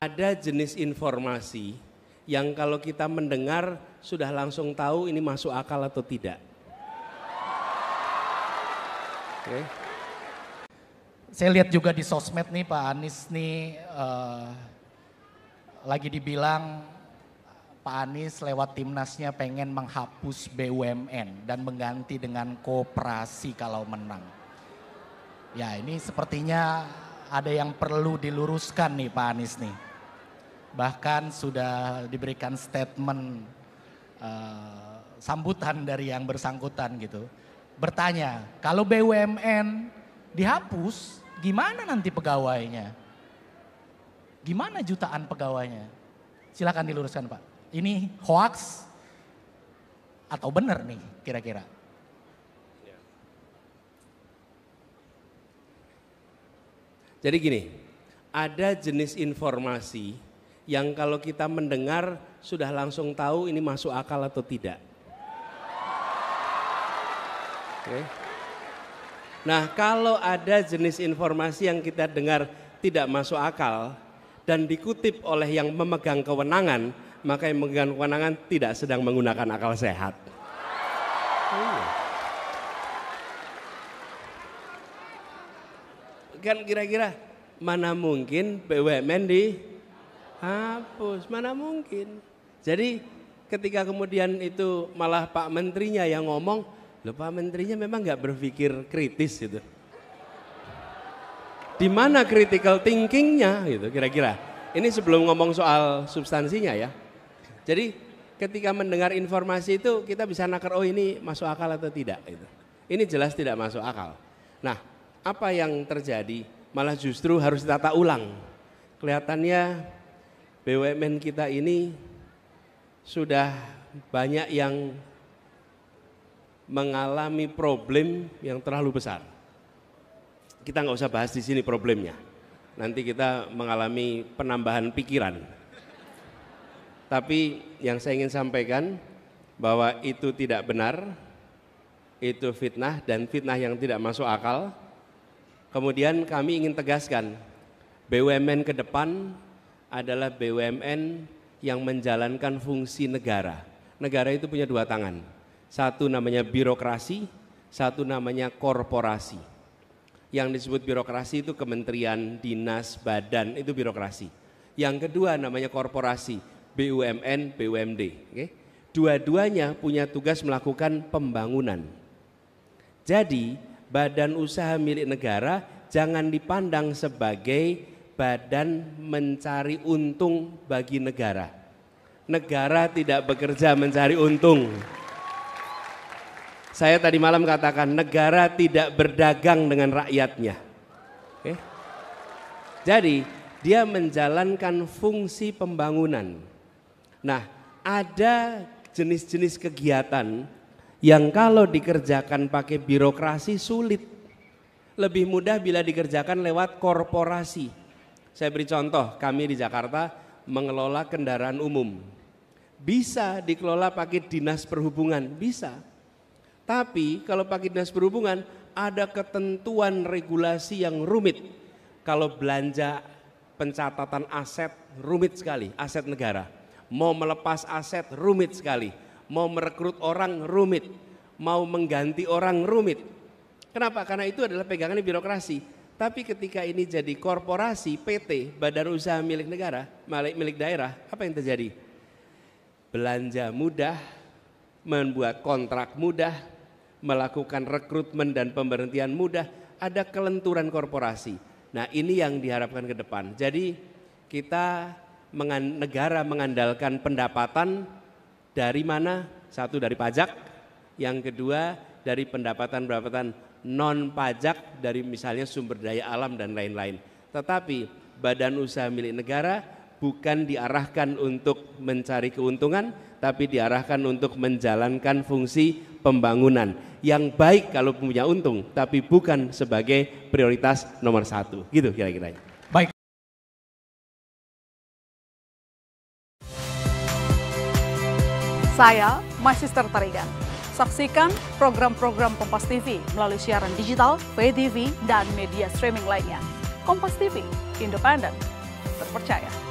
Ada jenis informasi yang kalau kita mendengar sudah langsung tahu ini masuk akal atau tidak. Oke. Okay. Saya lihat juga di sosmed nih Pak Anies nih uh, lagi dibilang Pak Anies lewat timnasnya pengen menghapus BUMN dan mengganti dengan kooperasi kalau menang. Ya ini sepertinya ada yang perlu diluruskan nih Pak Anies nih bahkan sudah diberikan statement uh, sambutan dari yang bersangkutan gitu. Bertanya, kalau BUMN dihapus, gimana nanti pegawainya? Gimana jutaan pegawainya? Silakan diluruskan Pak. Ini hoax atau benar nih kira-kira? Jadi gini, ada jenis informasi yang kalau kita mendengar sudah langsung tahu ini masuk akal atau tidak. Oke. Nah, kalau ada jenis informasi yang kita dengar tidak masuk akal dan dikutip oleh yang memegang kewenangan, maka yang memegang kewenangan tidak sedang menggunakan akal sehat. Kan kira-kira mana mungkin BUMN di hapus. Mana mungkin. Jadi ketika kemudian itu malah Pak Menterinya yang ngomong, loh Pak Menterinya memang nggak berpikir kritis gitu. Di mana critical thinkingnya gitu kira-kira. Ini sebelum ngomong soal substansinya ya. Jadi ketika mendengar informasi itu kita bisa nakar oh ini masuk akal atau tidak gitu. Ini jelas tidak masuk akal. Nah, apa yang terjadi malah justru harus ditata ulang. Kelihatannya BUMN kita ini sudah banyak yang mengalami problem yang terlalu besar. Kita nggak usah bahas di sini problemnya. Nanti kita mengalami penambahan pikiran. Tapi yang saya ingin sampaikan bahwa itu tidak benar, itu fitnah dan fitnah yang tidak masuk akal. Kemudian kami ingin tegaskan, BUMN ke depan adalah BUMN yang menjalankan fungsi negara. Negara itu punya dua tangan. Satu namanya birokrasi, satu namanya korporasi. Yang disebut birokrasi itu kementerian, dinas, badan, itu birokrasi. Yang kedua namanya korporasi, BUMN, BUMD. Okay? Dua-duanya punya tugas melakukan pembangunan. Jadi badan usaha milik negara jangan dipandang sebagai badan mencari untung bagi negara. Negara tidak bekerja mencari untung. Saya tadi malam katakan negara tidak berdagang dengan rakyatnya. Oke. Jadi dia menjalankan fungsi pembangunan. Nah, ada jenis-jenis kegiatan yang kalau dikerjakan pakai birokrasi sulit. Lebih mudah bila dikerjakan lewat korporasi saya beri contoh, kami di Jakarta mengelola kendaraan umum. Bisa dikelola pakai dinas perhubungan, bisa. Tapi kalau pakai dinas perhubungan ada ketentuan regulasi yang rumit. Kalau belanja pencatatan aset rumit sekali, aset negara. Mau melepas aset rumit sekali, mau merekrut orang rumit, mau mengganti orang rumit. Kenapa? Karena itu adalah pegangan birokrasi tapi ketika ini jadi korporasi, PT, badan usaha milik negara, milik milik daerah, apa yang terjadi? Belanja mudah, membuat kontrak mudah, melakukan rekrutmen dan pemberhentian mudah, ada kelenturan korporasi. Nah ini yang diharapkan ke depan. Jadi kita negara mengandalkan pendapatan dari mana? Satu dari pajak, yang kedua dari pendapatan-pendapatan non pajak dari misalnya sumber daya alam dan lain-lain. Tetapi badan usaha milik negara bukan diarahkan untuk mencari keuntungan, tapi diarahkan untuk menjalankan fungsi pembangunan yang baik kalau punya untung, tapi bukan sebagai prioritas nomor satu. Gitu kira kira Baik. Saya masih tertarik Tarigan. Saksikan program-program Kompas TV melalui siaran digital, pay dan media streaming lainnya. Kompas TV, independen, terpercaya.